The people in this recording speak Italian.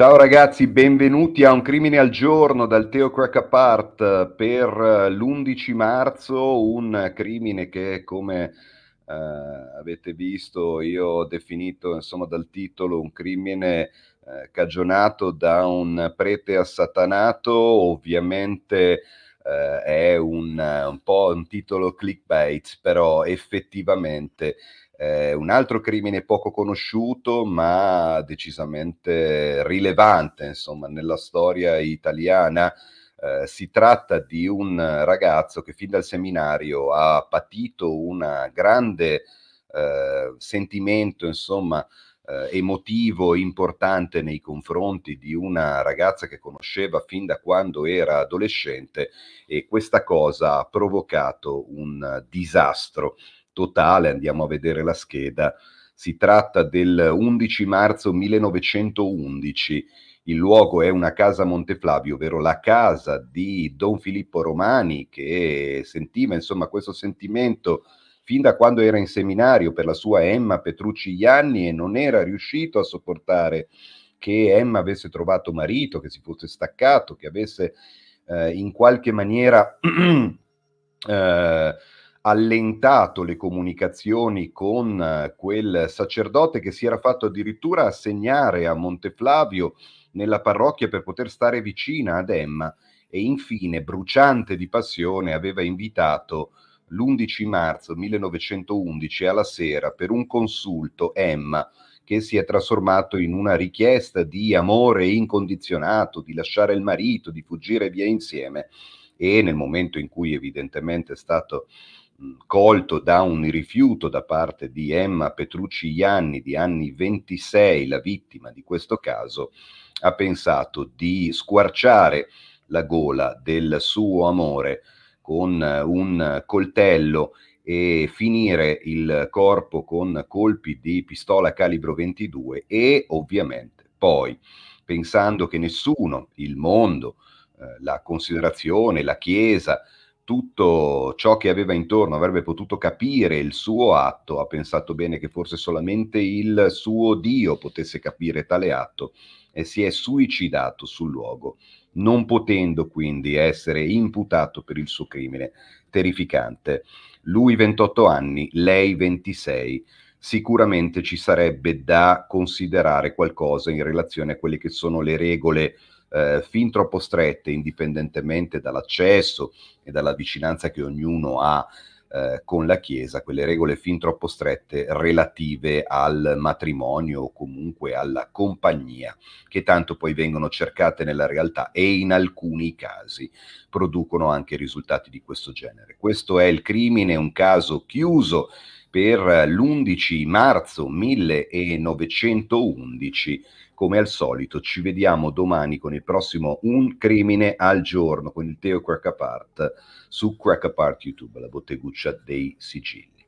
Ciao ragazzi, benvenuti a Un Crimine al Giorno dal Teo Crack Apart per eh, l'11 marzo, un crimine che come eh, avete visto io ho definito insomma dal titolo un crimine eh, cagionato da un prete assatanato, ovviamente eh, è un, un po' un titolo clickbait, però effettivamente eh, un altro crimine poco conosciuto ma decisamente rilevante insomma, nella storia italiana. Eh, si tratta di un ragazzo che fin dal seminario ha patito un grande eh, sentimento insomma, eh, emotivo importante nei confronti di una ragazza che conosceva fin da quando era adolescente e questa cosa ha provocato un disastro totale, andiamo a vedere la scheda. Si tratta del 11 marzo 1911. Il luogo è una casa a Monteflavio, ovvero la casa di Don Filippo Romani, che sentiva insomma questo sentimento fin da quando era in seminario per la sua Emma Petrucci Ianni e non era riuscito a sopportare che Emma avesse trovato marito, che si fosse staccato, che avesse eh, in qualche maniera eh, allentato le comunicazioni con eh, quel sacerdote che si era fatto addirittura assegnare a Monteflavio nella parrocchia per poter stare vicina ad Emma e infine, bruciante di passione, aveva invitato l'11 marzo 1911 alla sera per un consulto Emma che si è trasformato in una richiesta di amore incondizionato, di lasciare il marito, di fuggire via insieme e nel momento in cui evidentemente è stato colto da un rifiuto da parte di Emma Petrucci Ianni di anni 26, la vittima di questo caso, ha pensato di squarciare la gola del suo amore con eh, un coltello e finire il corpo con colpi di pistola calibro 22 e ovviamente poi pensando che nessuno, il mondo, eh, la considerazione, la Chiesa, tutto ciò che aveva intorno avrebbe potuto capire il suo atto, ha pensato bene che forse solamente il suo Dio potesse capire tale atto e si è suicidato sul luogo, non potendo quindi essere imputato per il suo crimine terrificante. Lui 28 anni, lei 26. Sicuramente ci sarebbe da considerare qualcosa in relazione a quelle che sono le regole eh, fin troppo strette, indipendentemente dall'accesso e dalla vicinanza che ognuno ha eh, con la Chiesa, quelle regole fin troppo strette relative al matrimonio o comunque alla compagnia, che tanto poi vengono cercate nella realtà e in alcuni casi producono anche risultati di questo genere. Questo è il crimine, un caso chiuso per l'11 marzo 1911 come al solito ci vediamo domani con il prossimo Un Crimine al giorno con il Teo Crackapart su Crackapart YouTube, la botteguccia dei Sicili.